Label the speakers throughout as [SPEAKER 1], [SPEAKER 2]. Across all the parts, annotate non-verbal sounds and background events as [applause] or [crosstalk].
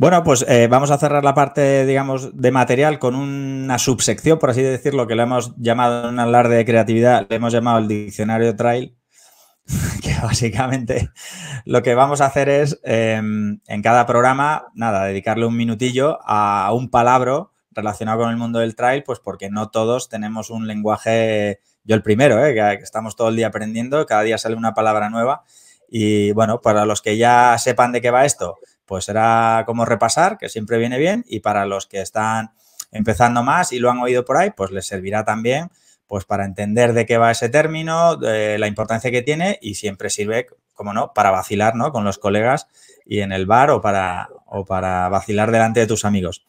[SPEAKER 1] Bueno, pues eh, vamos a cerrar la parte, digamos, de material con una subsección, por así decirlo, que lo hemos llamado en un alarde de creatividad, le hemos llamado el diccionario trail, [laughs] que básicamente lo que vamos a hacer es, em, en cada programa, nada, dedicarle un minutillo a un palabra relacionado con el mundo del trail, pues porque no todos tenemos un lenguaje, yo el primero, eh, que estamos todo el día aprendiendo, cada día sale una palabra nueva. Y bueno, para los que ya sepan de qué va esto, pues será como repasar, que siempre viene bien, y para los que están empezando más y lo han oído por ahí, pues les servirá también pues para entender de qué va ese término, la importancia que tiene y siempre sirve, como no, para vacilar ¿no? con los colegas y en el bar o para, o para vacilar delante de tus amigos.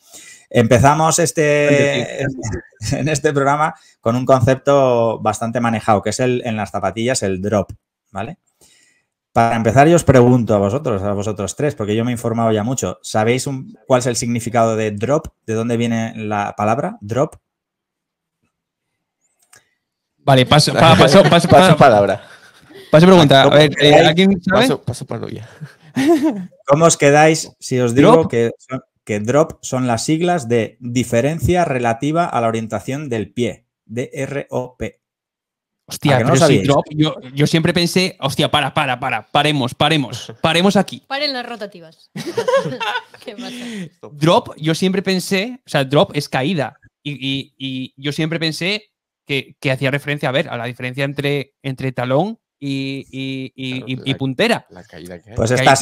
[SPEAKER 1] Empezamos este, en este programa con un concepto bastante manejado, que es el, en las zapatillas el drop, ¿vale? Para empezar, yo os pregunto a vosotros, a vosotros tres, porque yo me he informado ya mucho. ¿Sabéis cuál es el significado de drop? ¿De dónde viene la palabra drop? Vale, paso, [laughs] palabra. Paso ah, A eh, Paso, [laughs] ¿Cómo os quedáis si os digo Que, que DROP son las siglas de diferencia relativa a la orientación del pie? D-R-O-P. Hostia, no
[SPEAKER 2] yo, siempre pensé, hostia, para, para, para, paremos, paremos, [laughs] paremos aquí. Paren las rotativas. [laughs] Drop, yo siempre pensé, o sea, drop es caída. Y, yo siempre pensé que, hacía referencia, a ver, a la diferencia entre, entre talón y, puntera. Pues estás,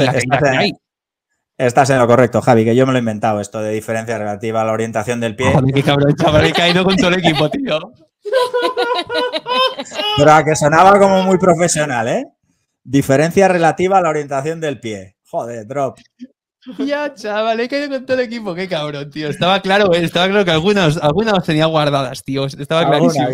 [SPEAKER 1] en, lo correcto, Javi, que yo me lo he inventado, esto de diferencia relativa a la orientación del pie. Joder, qué cabrón, chaval, he caído con todo el equipo, tío. [laughs] [laughs] Pero que sonaba como muy profesional, ¿eh? Diferencia relativa a la orientación del pie. Joder, drop.
[SPEAKER 2] Ya, chaval, he caído con todo el equipo. Qué cabrón, tío.
[SPEAKER 1] Estaba claro, eh, estaba claro que algunas, algunas tenía guardadas, tío. Estaba clarísimo.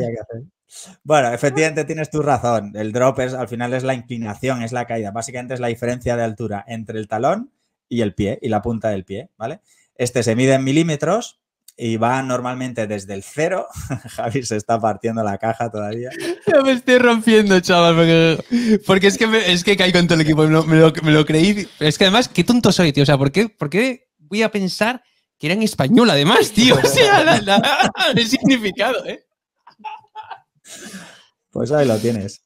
[SPEAKER 1] Bueno, efectivamente tienes tu razón. El drop es, al final es la inclinación, es la caída. Básicamente es la diferencia de altura entre el talón y el pie y la punta del pie, ¿vale? Este se mide en milímetros y va normalmente desde el cero. [laughs] Javi se está partiendo la caja todavía.
[SPEAKER 2] [laughs] me estoy rompiendo, chaval, porque, es, que es que caigo en todo el equipo, me lo, creí. Es que además, qué tonto soy, tío. O sea, ¿por qué, voy a pensar que era en español además, tío? [laughs] O sea, el significado, ¿eh?
[SPEAKER 1] Pues ahí lo tienes.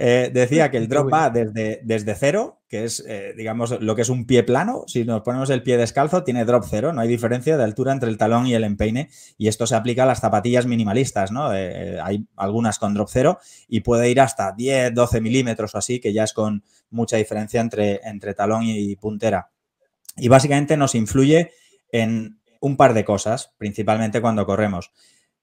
[SPEAKER 1] Eh, decía que el [laughs] drop va desde, desde cero, que es, eh, digamos, lo que es un pie plano. Si nos ponemos el pie descalzo, tiene drop cero. No hay diferencia de altura entre el talón y el empeine. Y esto se aplica a las zapatillas minimalistas, ¿no? Eh, hay algunas con drop cero y puede ir hasta 10, 12 milímetros o así, que ya es con mucha diferencia entre, entre talón y puntera. Y básicamente nos influye en un par de cosas, principalmente cuando corremos.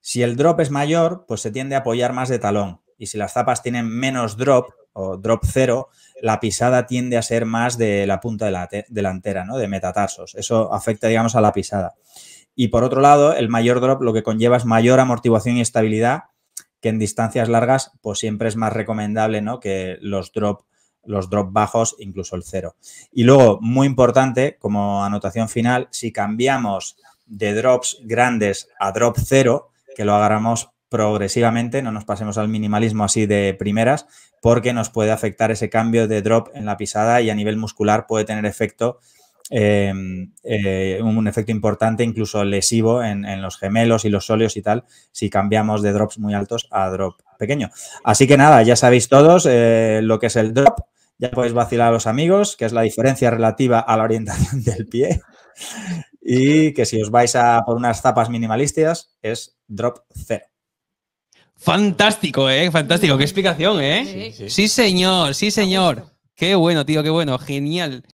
[SPEAKER 1] Si el drop es mayor, pues se tiende a apoyar más de talón, y si las zapas tienen menos drop o drop cero, la pisada tiende a ser más de la punta de la delantera, ¿no? De metatarsos. Eso afecta, digamos, a la pisada. Y por otro lado, el mayor drop lo que conlleva es mayor amortiguación y estabilidad, que en distancias largas, pues siempre es más recomendable, ¿no? Que los drop los drop bajos, incluso el cero. Y luego, muy importante, como anotación final, si cambiamos de drops grandes a drop cero, que lo agarramos progresivamente, no nos pasemos al minimalismo así de primeras, porque nos puede afectar ese cambio de drop en la pisada y a nivel muscular puede tener efecto, em, eh, un efecto importante, incluso lesivo en, los gemelos y los sóleos y tal, si cambiamos de drops muy altos a drop pequeño. Así que nada, ya sabéis todos eh, lo que es el drop, ya podéis vacilar a los amigos, que es la diferencia relativa a la orientación del pie. Y que si os vais a por unas zapas minimalistas es drop cero.
[SPEAKER 2] Fantástico, ¿eh? Fantástico. Qué explicación, ¿eh? Sí, señor, sí, señor. Qué bueno, tío, qué bueno. Genial.